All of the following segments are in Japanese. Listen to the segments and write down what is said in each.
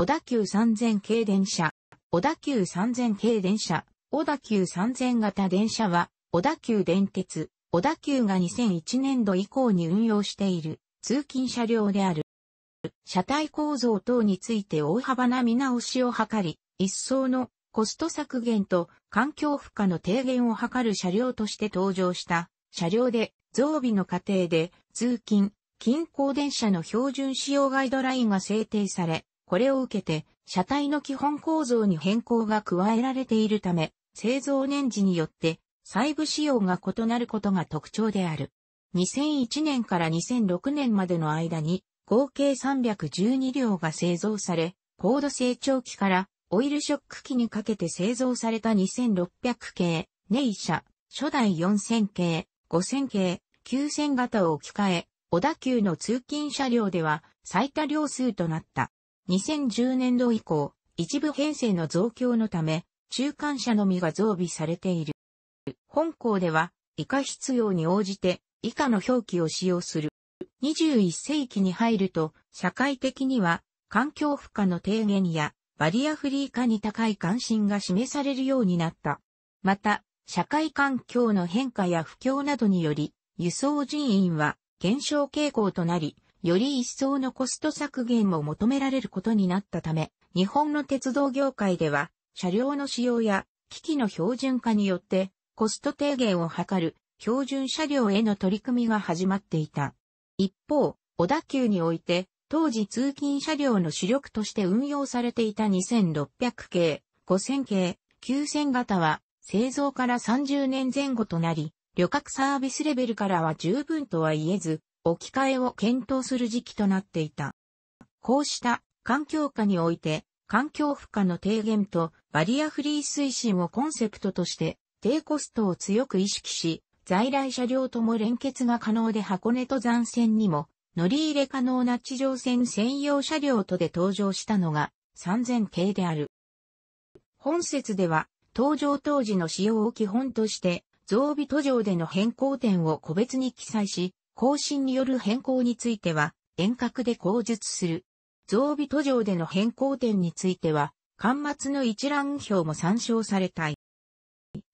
小田急3000系電車。小田急3000系電車。小田急3000型電車は、小田急電鉄、小田急が2001年度以降に運用している通勤車両である。車体構造等について大幅な見直しを図り、一層のコスト削減と環境負荷の低減を図る車両として登場した車両で増備の過程で通勤、近郊電車の標準使用ガイドラインが制定され、これを受けて、車体の基本構造に変更が加えられているため、製造年次によって、細部仕様が異なることが特徴である。2001年から2006年までの間に、合計312両が製造され、高度成長期からオイルショック期にかけて製造された2600系、ネイ車、初代4000系、5000系、9000型を置き換え、小田急の通勤車両では最多量数となった。2010年度以降、一部編成の増強のため、中間車のみが増備されている。本校では、以下必要に応じて、以下の表記を使用する。21世紀に入ると、社会的には、環境負荷の低減や、バリアフリー化に高い関心が示されるようになった。また、社会環境の変化や不況などにより、輸送人員は減少傾向となり、より一層のコスト削減も求められることになったため、日本の鉄道業界では、車両の使用や機器の標準化によって、コスト低減を図る標準車両への取り組みが始まっていた。一方、小田急において、当時通勤車両の主力として運用されていた2600系、5000系、9000型は、製造から30年前後となり、旅客サービスレベルからは十分とは言えず、置き換えを検討する時期となっていた。こうした環境下において、環境負荷の低減とバリアフリー推進をコンセプトとして、低コストを強く意識し、在来車両とも連結が可能で箱根登山線にも乗り入れ可能な地上線専用車両とで登場したのが3000系である。本説では登場当時の使用を基本として増備途上での変更点を個別に記載し、更新による変更については、遠隔で口述する。増備途上での変更点については、端末の一覧表も参照されたい。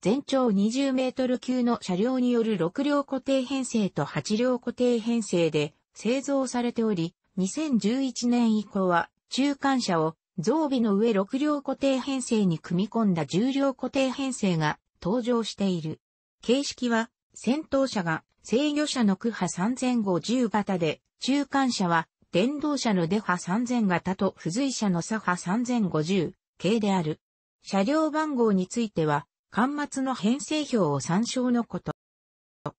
全長20メートル級の車両による6両固定編成と8両固定編成で製造されており、2011年以降は中間車を増備の上6両固定編成に組み込んだ10両固定編成が登場している。形式は先頭車が制御車の区波3050型で、中間車は電動車のデ波3000型と付随車の左波3050系である。車両番号については、端末の編成表を参照のこと。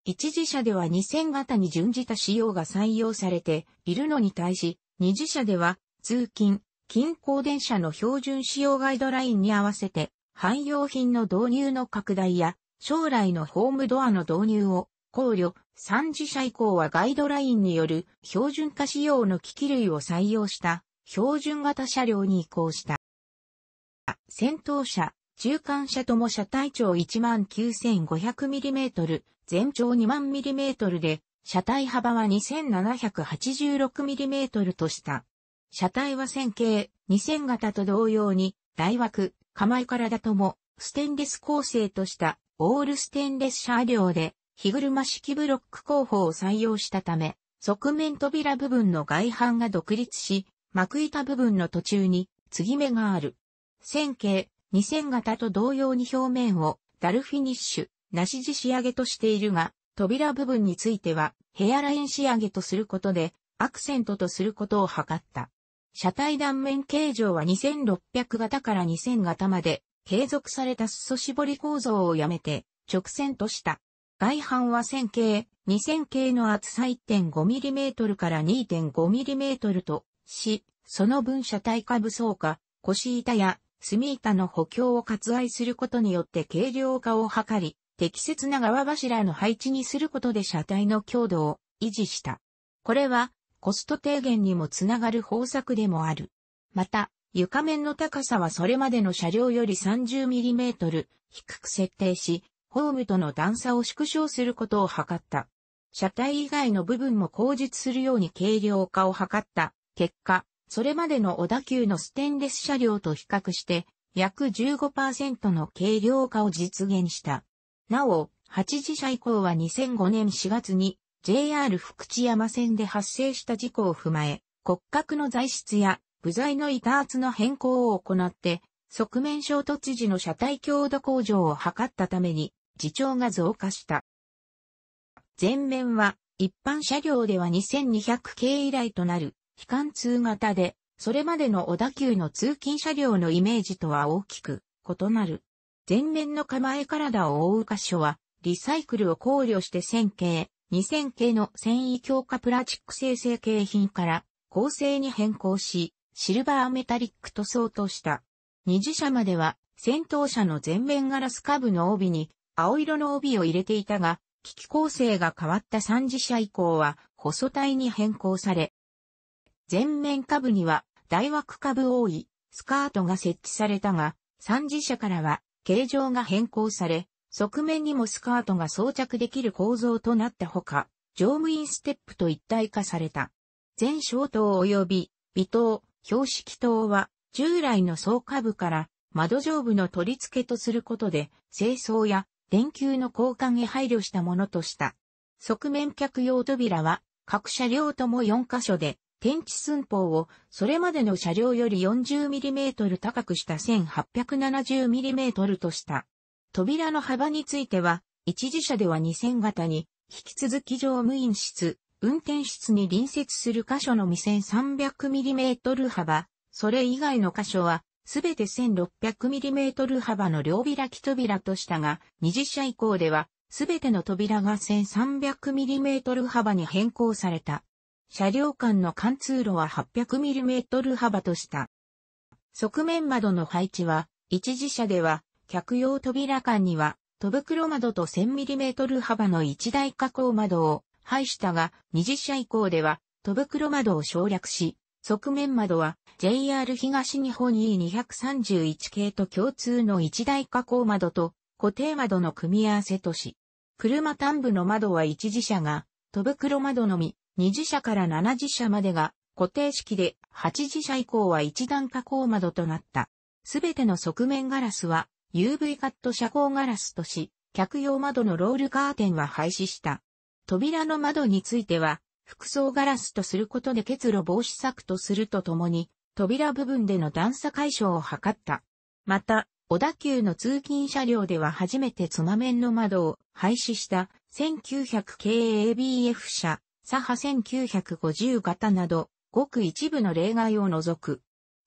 一次車では2000型に準じた仕様が採用されているのに対し、二次車では通勤、近郊電車の標準仕様ガイドラインに合わせて、汎用品の導入の拡大や将来のホームドアの導入を考慮、3次車以降はガイドラインによる標準化仕様の機器類を採用した標準型車両に移行した。戦闘車、中間車とも車体長 19,500mm、全長2万 mm で、車体幅は 2,786mm とした。車体は線形、2000型と同様に、大枠、構えからだとも、ステンレス構成としたオールステンレス車両で、日車式ブロック工法を採用したため、側面扉部分の外板が独立し、幕板部分の途中に継ぎ目がある。線形、2000型と同様に表面をダルフィニッシュ、なし地仕上げとしているが、扉部分についてはヘアライン仕上げとすることで、アクセントとすることを図った。車体断面形状は2600型から2000型まで継続された裾絞り構造をやめて、直線とした。外板は線形、2000形の厚さ 1.5mm から 2.5mm とし、その分車体下部層化、腰板や隅板の補強を割愛することによって軽量化を図り、適切な側柱の配置にすることで車体の強度を維持した。これはコスト低減にもつながる方策でもある。また、床面の高さはそれまでの車両より 30mm 低く設定し、ホームとの段差を縮小することを図った。車体以外の部分も工述するように軽量化を図った結果、それまでの小田急のステンレス車両と比較して、約15%の軽量化を実現した。なお、8時車以降は2005年4月に JR 福知山線で発生した事故を踏まえ、骨格の材質や部材の板厚の変更を行って、側面衝突時の車体強度向上を図ったために、自重が増加した。前面は、一般車両では2200系以来となる、非貫通型で、それまでの小田急の通勤車両のイメージとは大きく異なる。前面の構え体を覆う箇所は、リサイクルを考慮して1000系、2000系の繊維強化プラチック生成系品から構成に変更し、シルバーメタリック塗装とした。二次車までは、先頭車の前面ガラス下部の帯に、青色の帯を入れていたが、機器構成が変わった三次車以降は、細体に変更され、前面下部には、大枠下部多い、スカートが設置されたが、三次車からは、形状が変更され、側面にもスカートが装着できる構造となったほか、乗務員ステップと一体化された。全小灯及び、微灯、標識灯は従来の総下部から窓上部の取り付けとすることで、清掃や電球の交換へ配慮したものとした。側面客用扉は各車両とも4箇所で、天地寸法をそれまでの車両より 40mm 高くした 1870mm とした。扉の幅については、一時車では2000型に、引き続き乗務員室、運転室に隣接する箇所のみ 1300mm 幅、それ以外の箇所は、すべて 1600mm 幅の両開き扉としたが、二次車以降では、すべての扉が 1300mm 幅に変更された。車両間の貫通路は 800mm 幅とした。側面窓の配置は、一次車では、客用扉間には、戸袋窓と 1000mm 幅の一大加工窓を、廃したが、二次社以降では、戸袋窓を省略し、側面窓は JR 東日本 E231 系と共通の一大加工窓と固定窓の組み合わせとし、車端部の窓は一次車が、戸袋窓のみ、二次車から七次車までが固定式で、八次車以降は一段加工窓となった。すべての側面ガラスは UV カット遮光ガラスとし、客用窓のロールカーテンは廃止した。扉の窓については、複層ガラスとすることで結露防止策とするとともに、扉部分での段差解消を図った。また、小田急の通勤車両では初めて妻面の窓を廃止した1900 k ABF 車、左派1950型など、ごく一部の例外を除く。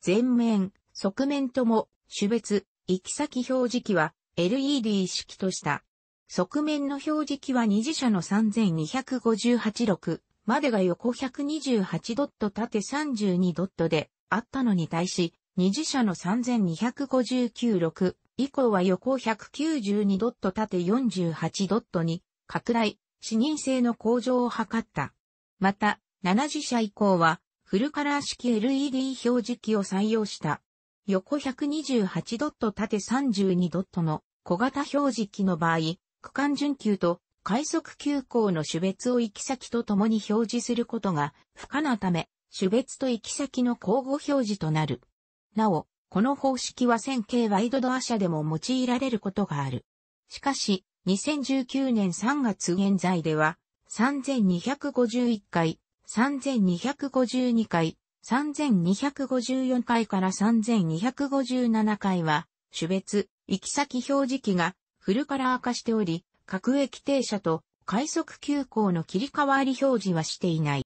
前面、側面とも、種別、行き先表示器は LED 式とした。側面の表示器は二次車の32586までが横128ドット縦32ドットであったのに対し、二次車の32596以降は横192ドット縦48ドットに拡大、視認性の向上を図った。また、7次車以降はフルカラー式 LED 表示器を採用した。横128ドット縦32ドットの小型表示器の場合、区間準急と快速急行の種別を行き先と共に表示することが不可なため、種別と行き先の交互表示となる。なお、この方式は線形ワイドドア車でも用いられることがある。しかし、2019年3月現在では、3251回、3252回、3254回から3257回は、種別、行き先表示器がフルカラー化しており、各駅停車と快速急行の切り替わり表示はしていない。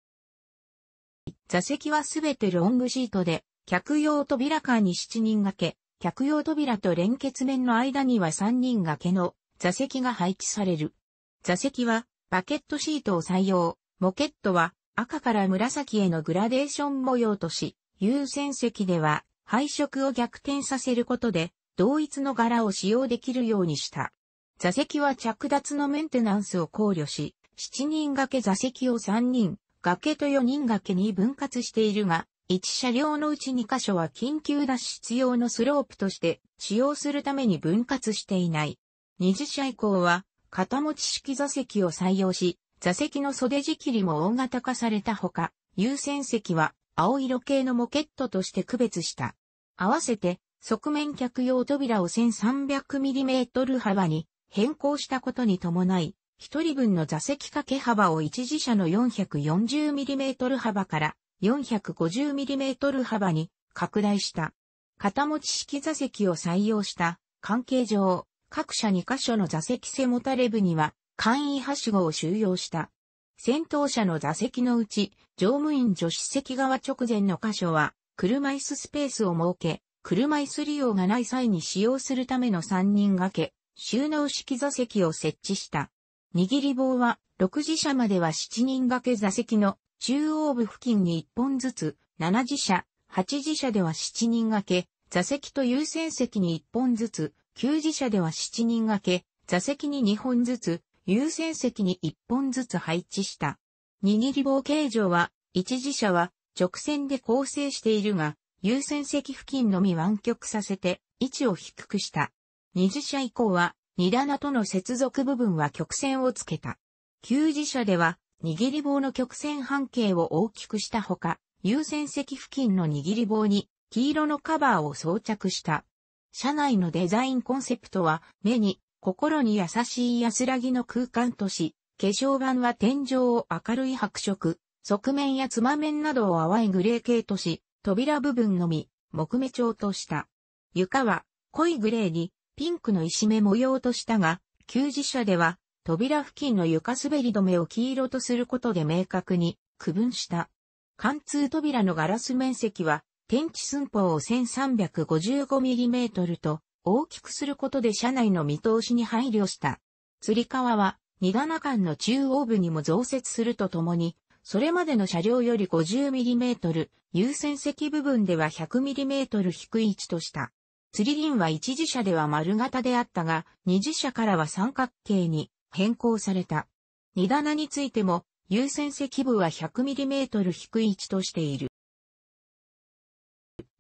座席はすべてロングシートで、客用扉間に7人掛け、客用扉と連結面の間には3人掛けの座席が配置される。座席はバケットシートを採用。モケットは赤から紫へのグラデーション模様とし、優先席では配色を逆転させることで同一の柄を使用できるようにした。座席は着脱のメンテナンスを考慮し、7人掛け座席を3人、崖と4人掛けに分割しているが、1車両のうち2箇所は緊急脱出用のスロープとして使用するために分割していない。20車以降は片持ち式座席を採用し、座席の袖仕切りも大型化されたほか、優先席は青色系のモケットとして区別した。合わせて側面客用扉を 1300mm 幅に変更したことに伴い、一人分の座席掛け幅を一時車の 440mm 幅から 450mm 幅に拡大した。肩持ち式座席を採用した関係上、各社2カ所の座席背もたれ部には簡易はしごを収容した。先頭車の座席のうち、乗務員助手席側直前の箇所は、車椅子スペースを設け、車椅子利用がない際に使用するための3人掛け、収納式座席を設置した。握り棒は、6次車までは7人掛け座席の中央部付近に1本ずつ、7次車、8次車では7人掛け、座席と優先席に1本ずつ、9次車では7人掛け、座席に2本ずつ、優先席に1本ずつ配置した。握り棒形状は、1自車は直線で構成しているが、優先席付近のみ湾曲させて位置を低くした。20車以降は2棚との接続部分は曲線をつけた。旧自車では握り棒の曲線半径を大きくしたほか、優先席付近の握り棒に黄色のカバーを装着した。車内のデザインコンセプトは目に心に優しい安らぎの空間とし、化粧板は天井を明るい白色、側面やつま面などを淡いグレー系とし、扉部分のみ、木目調とした。床は、濃いグレーに、ピンクの石目模様としたが、旧自社では、扉付近の床滑り止めを黄色とすることで明確に区分した。貫通扉のガラス面積は、天地寸法を 1355mm と大きくすることで車内の見通しに配慮した。釣り革は、二棚間の中央部にも増設するとともに、それまでの車両より 50mm、優先席部分では 100mm 低い位置とした。釣り輪は一次車では丸型であったが、二次車からは三角形に変更された。荷棚についても、優先席部は 100mm 低い位置としている。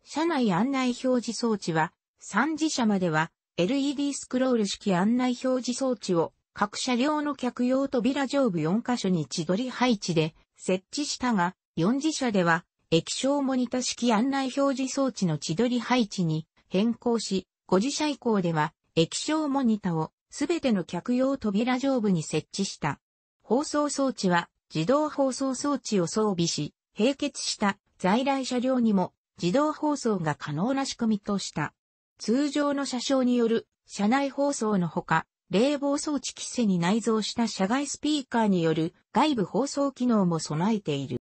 車内案内表示装置は、三次車までは LED スクロール式案内表示装置を各車両の客用扉上部4カ所に千鳥配置で設置したが、4次社では、液晶モニタ式案内表示装置の千鳥り配置に変更し、5次社以降では、液晶モニタをすべての客用扉上部に設置した。放送装置は自動放送装置を装備し、併結した在来車両にも自動放送が可能な仕組みとした。通常の車掌による車内放送のほか、冷房装置規制に内蔵した社外スピーカーによる外部放送機能も備えている。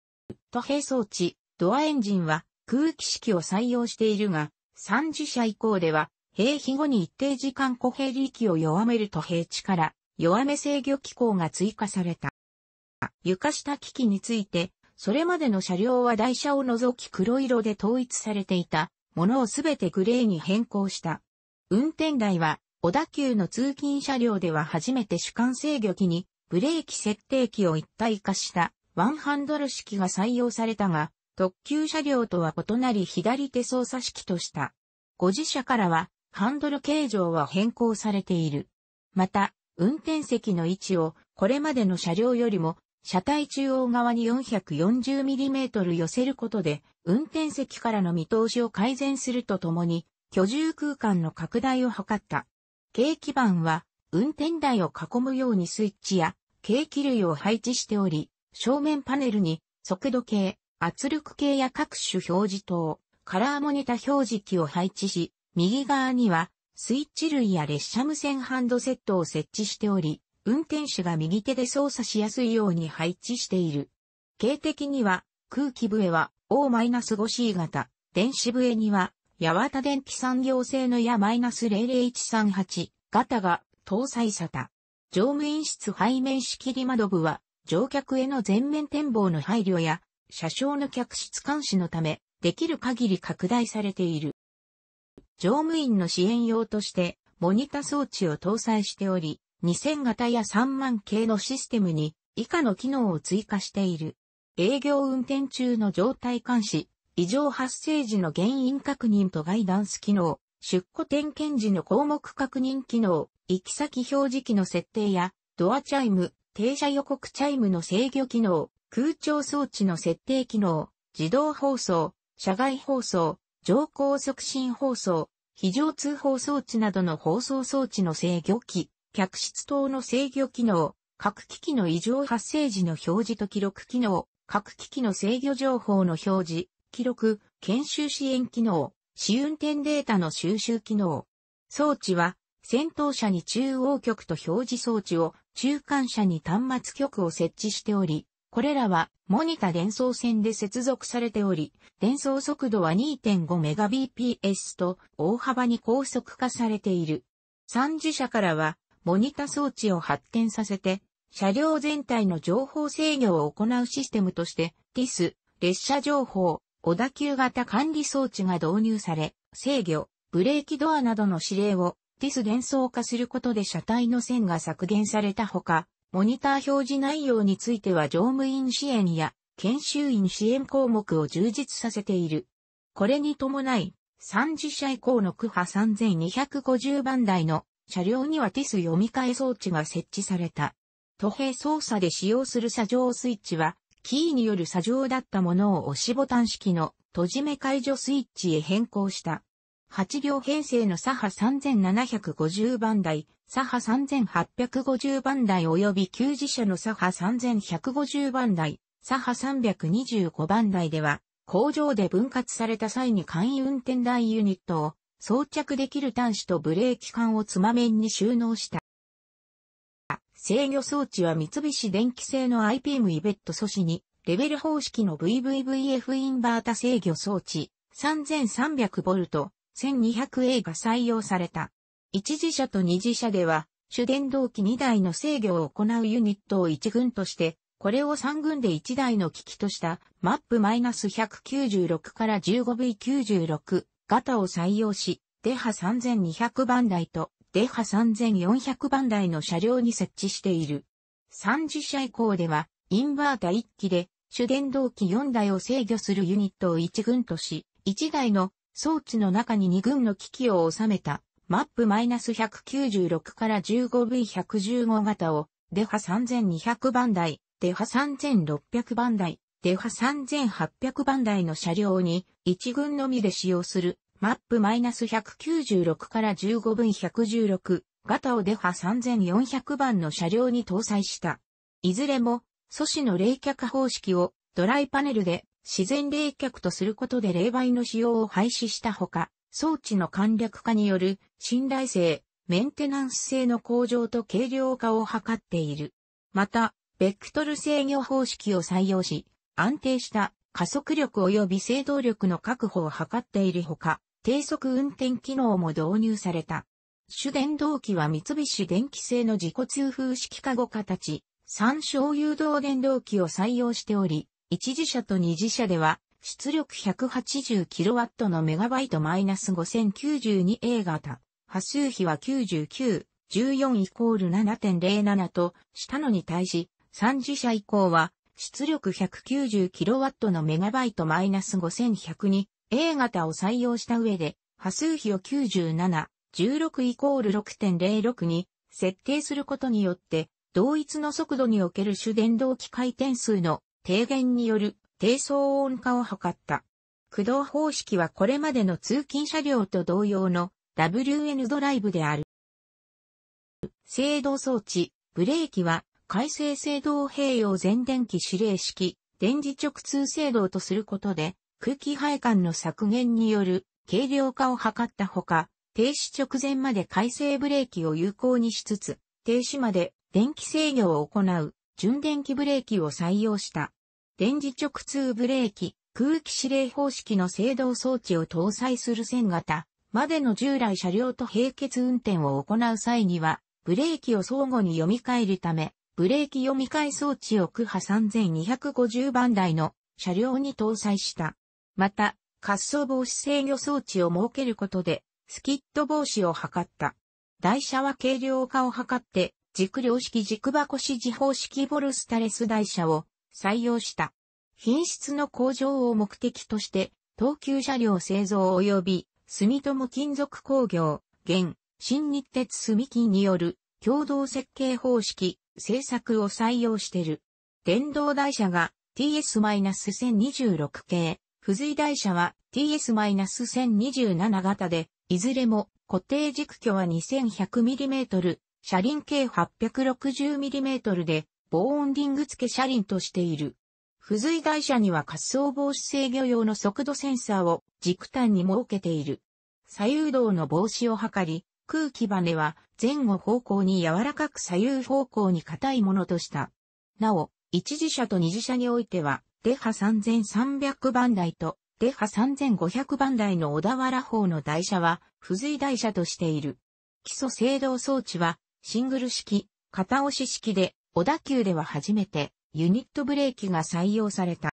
都閉装置、ドアエンジンは空気式を採用しているが、3次車以降では、閉飛後に一定時間固閉力を弱めると閉地から弱め制御機構が追加された。床下機器について、それまでの車両は台車を除き黒色で統一されていたものをすべてグレーに変更した。運転台は小田急の通勤車両では初めて主管制御機にブレーキ設定機を一体化したワンハンドル式が採用されたが、特急車両とは異なり左手操作式とした。ご自社からはハンドル形状は変更されている。また、運転席の位置をこれまでの車両よりも車体中央側に 440mm 寄せることで運転席からの見通しを改善するとともに居住空間の拡大を図った。計基板は、運転台を囲むようにスイッチや、計気類を配置しており、正面パネルに、速度計、圧力計や各種表示灯、カラーモニタ表示機を配置し、右側には、スイッチ類や列車無線ハンドセットを設置しており、運転手が右手で操作しやすいように配置している。形的には、空気笛は O-5C 型、電子笛には八幡電機産業製の矢 -00138 型が搭載された。乗務員室背面仕切り窓部は乗客への全面展望の配慮や車掌の客室監視のためできる限り拡大されている。乗務員の支援用としてモニタ装置を搭載しており、2000型や3万系のシステムに以下の機能を追加している。営業運転中の状態監視、異常発生時の原因確認とガイダンス機能、出庫点検時の項目確認機能、行き先表示器の設定や、ドアチャイム、停車予告チャイムの制御機能、空調装置の設定機能、自動放送、車外放送、乗降促進放送、非常通報装置などの放送装置の制御機、客室等の制御機能、各機器の異常発生時の表示と記録機能、各機器の制御情報の表示、記録、研修支援機能、試運転データの収集機能。装置は、戦闘車に中央局と表示装置を、中間車に端末局を設置しており、これらはモニタ伝送線で接続されており、伝送速度は 2.5Mbps と大幅に高速化されている。三次車からはモニタ装置を発展させて、車両全体の情報制御を行うシステムとして、TIS、列車情報、小田急型管理装置が導入され、制御、ブレーキドアなどの指令をティス伝送化することで車体の線が削減されたほか、モニター表示内容については乗務員支援や研修員支援項目を充実させている。これに伴い、3次車以降の区波3250番台の車両にはティス読み替え装置が設置された。途平操作で使用する車上スイッチはキーによる作業だったものを押しボタン式の閉じ目解除スイッチへ変更した。8両編成の左派3750番台、左派3850番台及び給自社の左派3150番台、左派325番台では、工場で分割された際に簡易運転台ユニットを装着できる端子とブレーキ管をつまんに収納した。制御装置は三菱電機製の IPM イベット素子に、レベル方式の VVVF インバータ制御装置 3300V、1200A が採用された。一次車と二次車では、主電動機2台の制御を行うユニットを1軍として、これを3軍で1台の機器としたマップ -196 から 15V96 型を採用し、デハ3200番台とデハ3400番台の車両に設置している。3次車以降では、インバータ1機で、主電動機4台を制御するユニットを1軍とし、1台の装置の中に2軍の機器を収めた、マップ -196 から 15V115 型を、デハ3200番台、デハ3600番台、デハ3800番台の車両に、1軍のみで使用するマップ -196 から15分116、型をデハ3400番の車両に搭載した。いずれも、素子の冷却方式をドライパネルで自然冷却とすることで冷媒の使用を廃止したほか、装置の簡略化による信頼性、メンテナンス性の向上と軽量化を図っている。また、ベクトル制御方式を採用し、安定した加速力及び制動力の確保を図っているほか、低速運転機能も導入された。主電動機は三菱電機製の自己通風式カ後形、三小誘導電動機を採用しており、一次車と二次車では、出力 180kW のメガバイトマイナス 5092A 型、波数比は99、14イコール7.07としたのに対し、三次車以降は、出力 190kW のメガバイトマイナス5102 A 型を採用した上で、波数比を97、16イコール6.06に設定することによって、同一の速度における主電動機回転数の低減による低騒音化を図った。駆動方式はこれまでの通勤車両と同様の WN ドライブである。制動装置、ブレーキは、回生制動併用全電気指令式、電磁直通制動とすることで、空気配管の削減による軽量化を図ったほか、停止直前まで回生ブレーキを有効にしつつ、停止まで電気制御を行う純電気ブレーキを採用した。電磁直通ブレーキ、空気指令方式の制動装置を搭載する線型までの従来車両と並結運転を行う際には、ブレーキを相互に読み替えるため、ブレーキ読み替え装置を区波3250番台の車両に搭載した。また、滑走防止制御装置を設けることで、スキッド防止を図った。台車は軽量化を図って、軸量式軸箱指示方式ボルスタレス台車を採用した。品質の向上を目的として、東急車両製造及び住友金属工業、現、新日鉄住金による共同設計方式、製作を採用している。電動台車が TS-1026 系、付随台車は TS-1027 型で、いずれも固定軸距は 2100mm、車輪計 860mm で、防ーリング付け車輪としている。付随台車には滑走防止制御用の速度センサーを軸端に設けている。左右動の防止を図り、空気バネは前後方向に柔らかく左右方向に硬いものとした。なお、一次車と二次車においては、デハ3300番台とデハ3500番台の小田原方の台車は、付随台車としている。基礎制動装置は、シングル式、片押し式で、小田急では初めて、ユニットブレーキが採用された。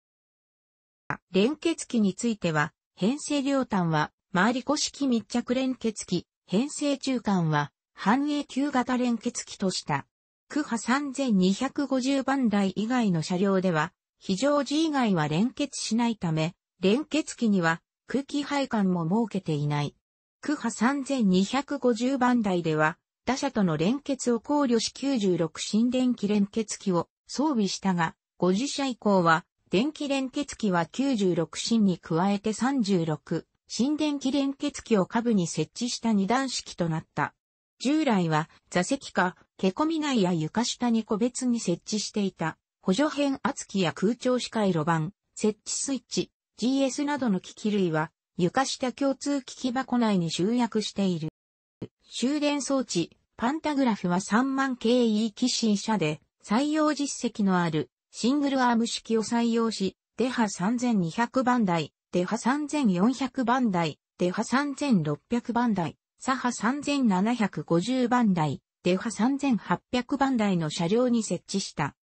連結機については、編成両端は、回り子式密着連結機、編成中間は、半永久型連結機とした。区波3250番台以外の車両では、非常時以外は連結しないため、連結機には空気配管も設けていない。区波3250番台では、他社との連結を考慮し96新電気連結機を装備したが、50社以降は、電気連結機は96新に加えて36、新電気連結機を下部に設置した二段式となった。従来は座席か、毛込み内や床下に個別に設置していた。補助編圧木や空調視界路盤、設置スイッチ、GS などの機器類は床下共通機器箱内に集約している。終電装置、パンタグラフは3万 KE 機新車で採用実績のあるシングルアーム式を採用し、デハ3200番台、デハ3400番台、デハ3600番台、サハ3750番台、デハ3800番台の車両に設置した。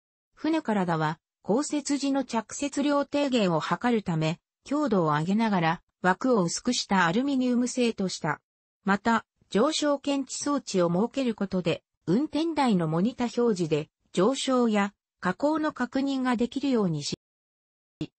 船からだは、降雪時の着雪量低減を図るため、強度を上げながら枠を薄くしたアルミニウム製とした。また、上昇検知装置を設けることで、運転台のモニタ表示で上昇や加工の確認ができるようにし、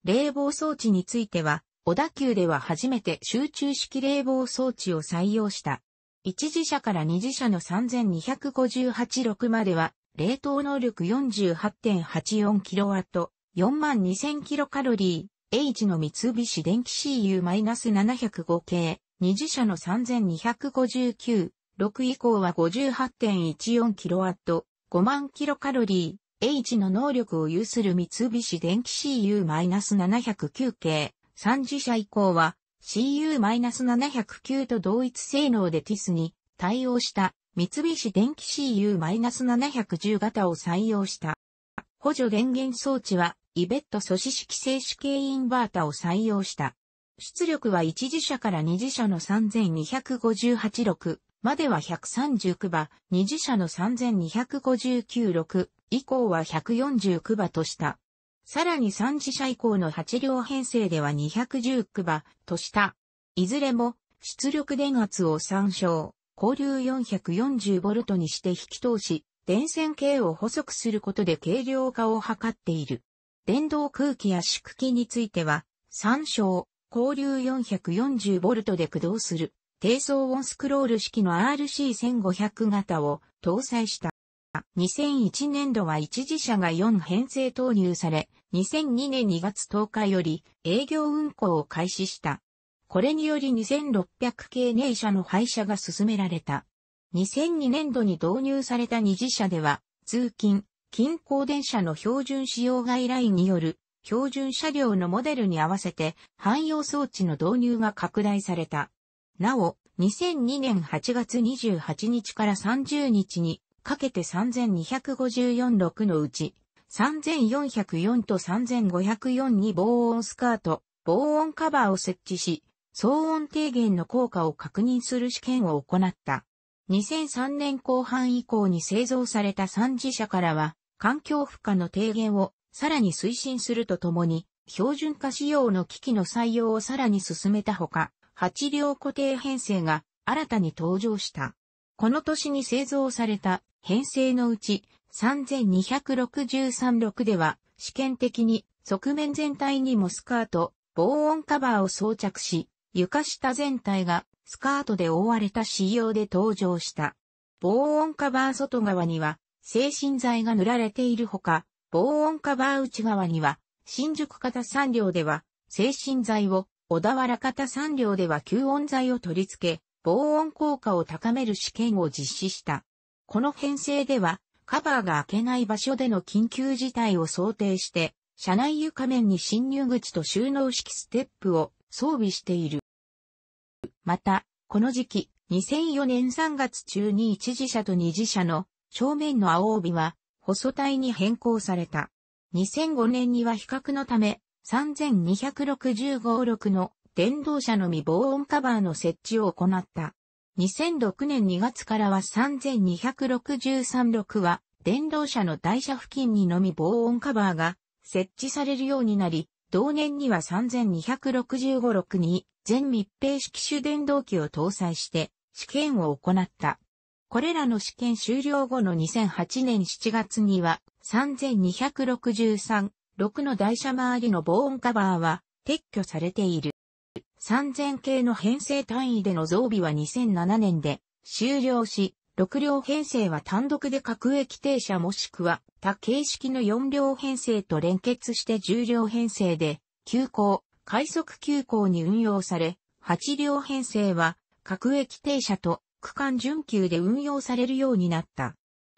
冷房装置については、小田急では初めて集中式冷房装置を採用した。1次車から2次車の32586までは冷凍能力 48.84kW、42000kcal、H の三菱電機 CU-705 系、二次社の3259、6以降は 58.14kW、5万 kcal、H の能力を有する三菱電機 CU-709 系、3次社以降は CU-709 と同一性能でティスに対応した三菱電機 CU-710 型を採用した。補助電源装置は、イベット素子式静止系インバータを採用した。出力は1次車から2次車の32586までは139馬、2次車の32596以降は149馬とした。さらに3次車以降の8両編成では219馬とした。いずれも出力電圧を参照。交流 440V にして引き通し、電線系を細くすることで軽量化を図っている。電動空気や縮気については、参照、交流 440V で駆動する、低騒音スクロール式の RC1500 型を搭載した。2001年度は一時車が4編成投入され、2002年2月10日より営業運行を開始した。これにより2600系ネイ車の廃車が進められた。2002年度に導入された二次車では、通勤、近郊電車の標準使用外ラインによる標準車両のモデルに合わせて汎用装置の導入が拡大された。なお、2002年8月28日から30日にかけて3254六のうち、3404と3504に防音スカート、防音カバーを設置し、騒音低減の効果を確認する試験を行った。2003年後半以降に製造された3次社からは、環境負荷の低減をさらに推進するとともに、標準化仕様の機器の採用をさらに進めたほか、8両固定編成が新たに登場した。この年に製造された編成のうち32636では試験的に側面全体にもスカート、防音カバーを装着し、床下全体がスカートで覆われた仕様で登場した。防音カバー外側には精神剤が塗られているほか、防音カバー内側には新宿型産業では精神剤を、小田原型産業では吸音剤を取り付け、防音効果を高める試験を実施した。この編成では、カバーが開けない場所での緊急事態を想定して、車内床面に侵入口と収納式ステップを装備している。また、この時期、2004年3月中に一次車と二次車の正面の青帯は細体に変更された。2005年には比較のため32656の電動車のみ防音カバーの設置を行った。2006年2月からは32636は電動車の台車付近にのみ防音カバーが設置されるようになり、同年には3265-6に全密閉式手電動機を搭載して試験を行った。これらの試験終了後の2008年7月には3263-6の台車周りの防音カバーは撤去されている。3000系の編成単位での増備は2007年で終了し、6両編成は単独で各駅停車もしくは他形式の4両編成と連結して10両編成で、急行、快速急行に運用され、8両編成は各駅停車と区間準急で運用されるようになった。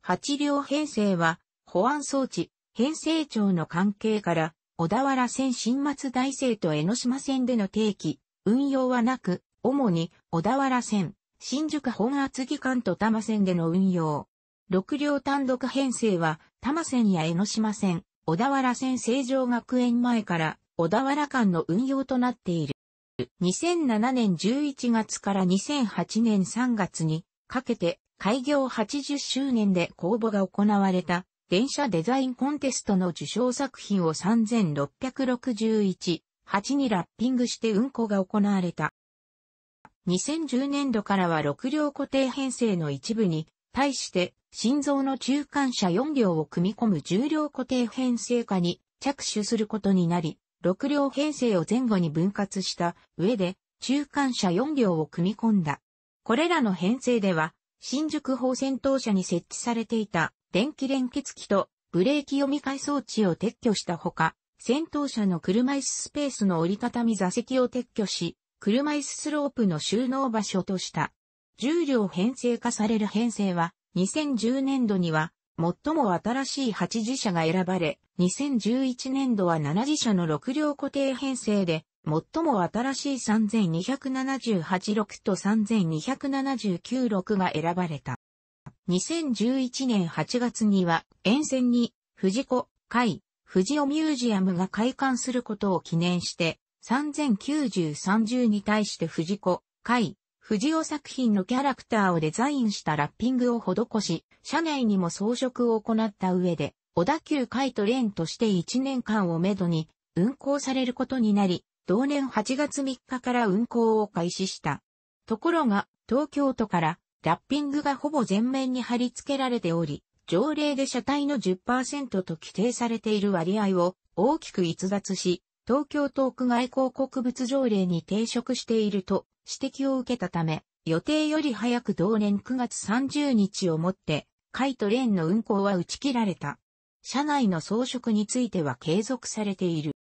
8両編成は保安装置、編成庁の関係から、小田原線新松大生と江ノ島線での定期、運用はなく、主に小田原線、新宿本厚木間と多摩線での運用。6両単独編成は、多摩線や江ノ島線、小田原線成城学園前から小田原間の運用となっている。2007年11月から2008年3月にかけて開業80周年で公募が行われた電車デザインコンテストの受賞作品を3661、8にラッピングして運行が行われた。2010年度からは6両固定編成の一部に、対して、心臓の中間車4両を組み込む10両固定編成化に着手することになり、6両編成を前後に分割した上で、中間車4両を組み込んだ。これらの編成では、新宿方戦闘車に設置されていた電気連結機とブレーキ読み替え装置を撤去したほか、戦闘車の車椅子スペースの折りたたみ座席を撤去し、車椅子スロープの収納場所とした。重量編成化される編成は、2010年度には、最も新しい8次社が選ばれ、2011年度は7次社の6両固定編成で、最も新しい3278 6と3279 6が選ばれた。2011年8月には、沿線に、藤子、海、藤尾ミュージアムが開館することを記念して、309030に対して藤子、海、藤尾作品のキャラクターをデザインしたラッピングを施し、社内にも装飾を行った上で、小田急海と連として1年間をめどに運行されることになり、同年8月3日から運行を開始した。ところが、東京都からラッピングがほぼ全面に貼り付けられており、条例で車体の10%と規定されている割合を大きく逸脱し、東京都区外交国物条例に抵触していると指摘を受けたため、予定より早く同年9月30日をもって、海とレーンの運行は打ち切られた。車内の装飾については継続されている。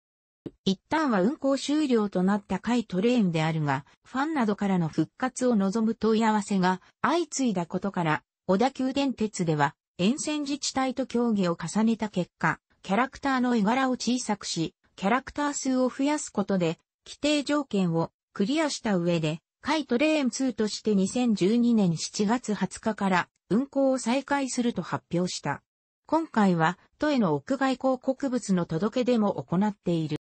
一旦は運行終了となった海トレーンであるが、ファンなどからの復活を望む問い合わせが相次いだことから、小田急電鉄では沿線自治体と協議を重ねた結果、キャラクターの絵柄を小さくし、キャラクター数を増やすことで、規定条件をクリアした上で、カイトレーン2として2012年7月20日から運行を再開すると発表した。今回は、都への屋外広告物の届け出も行っている。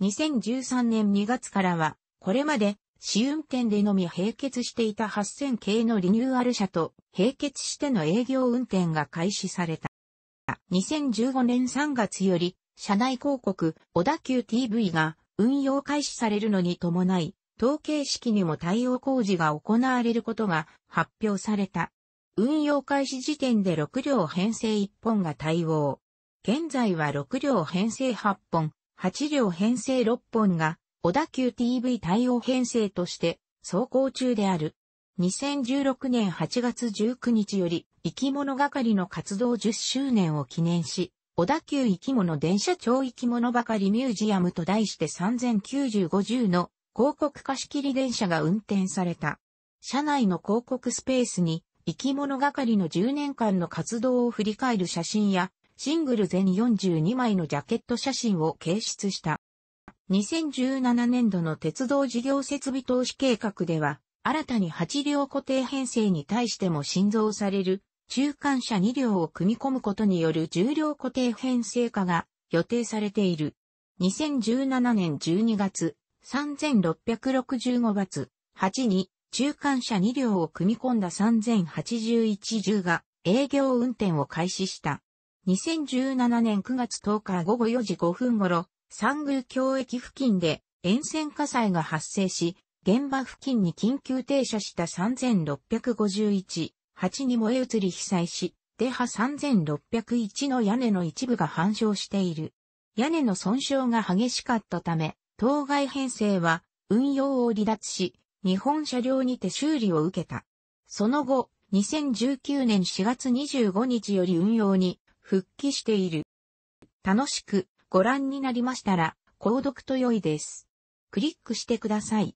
2013年2月からは、これまで試運転でのみ閉結していた8000系のリニューアル車と閉結しての営業運転が開始された。2015年3月より社内広告、小田急 TV が運用開始されるのに伴い、統計式にも対応工事が行われることが発表された。運用開始時点で6両編成1本が対応。現在は6両編成8本、8両編成6本が小田急 TV 対応編成として走行中である。2016年8月19日より生き物係の活動10周年を記念し、小田急生き物電車町生き物ばかりミュージアムと題して3095の広告貸し切り電車が運転された。車内の広告スペースに生き物係の10年間の活動を振り返る写真やシングル全42枚のジャケット写真を掲出した。2017年度の鉄道事業設備投資計画では、新たに8両固定編成に対しても新造される中間車2両を組み込むことによる重量固定編成化が予定されている。2017年12月、3665罰8に中間車2両を組み込んだ3081銃が営業運転を開始した。2017年9月10日午後4時5分頃、三宮京駅付近で沿線火災が発生し、現場付近に緊急停車した3651 8に燃え移り被災し、デハ3601の屋根の一部が反焼している。屋根の損傷が激しかったため、当該編成は運用を離脱し、日本車両にて修理を受けた。その後、2019年4月25日より運用に復帰している。楽しくご覧になりましたら、購読と良いです。クリックしてください。